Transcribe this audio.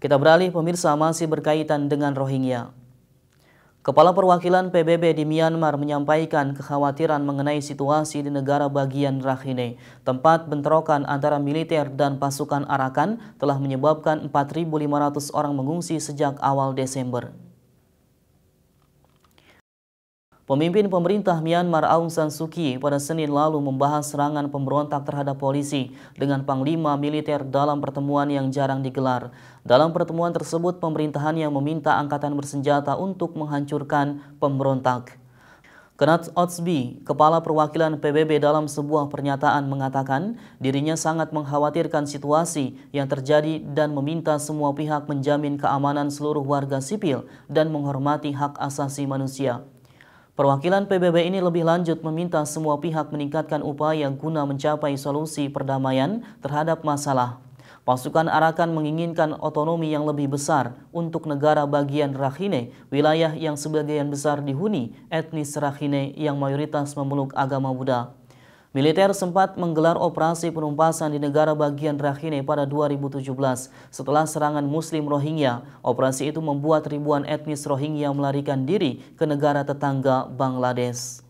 Kita beralih pemirsa masih berkaitan dengan Rohingya. Kepala Perwakilan PBB di Myanmar menyampaikan kekhawatiran mengenai situasi di negara bagian Rakhine. Tempat bentrokan antara militer dan pasukan Arakan telah menyebabkan 4.500 orang mengungsi sejak awal Desember. Pemimpin pemerintah Myanmar Aung San Suu Kyi pada Senin lalu membahas serangan pemberontak terhadap polisi dengan panglima militer dalam pertemuan yang jarang digelar. Dalam pertemuan tersebut, pemerintahan yang meminta angkatan bersenjata untuk menghancurkan pemberontak. Kenat Otsby, kepala perwakilan PBB dalam sebuah pernyataan mengatakan dirinya sangat mengkhawatirkan situasi yang terjadi dan meminta semua pihak menjamin keamanan seluruh warga sipil dan menghormati hak asasi manusia. Perwakilan PBB ini lebih lanjut meminta semua pihak meningkatkan upaya guna mencapai solusi perdamaian terhadap masalah. Pasukan Arakan menginginkan otonomi yang lebih besar untuk negara bagian Rakhine, wilayah yang sebagian besar dihuni etnis Rakhine yang mayoritas memeluk agama Buddha. Militer sempat menggelar operasi penumpasan di negara bagian Rakhine pada 2017. Setelah serangan Muslim Rohingya, operasi itu membuat ribuan etnis Rohingya melarikan diri ke negara tetangga Bangladesh.